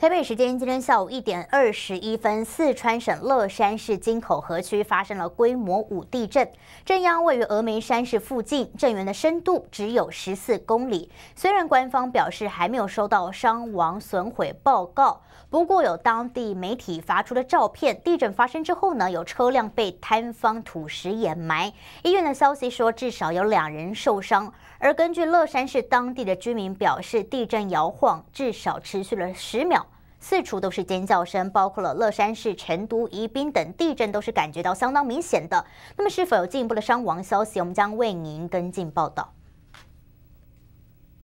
台北时间今天下午一点二十一分，四川省乐山市金口河区发生了规模五地震，震央位于峨眉山市附近，震源的深度只有十四公里。虽然官方表示还没有收到伤亡损毁报告，不过有当地媒体发出的照片，地震发生之后呢，有车辆被塌方土石掩埋。医院的消息说，至少有两人受伤。而根据乐山市当地的居民表示，地震摇晃至少持续了十秒。四处都是尖叫声，包括了乐山市、成都、宜宾等地震，都是感觉到相当明显的。那么，是否有进一步的伤亡消息？我们将为您跟进报道。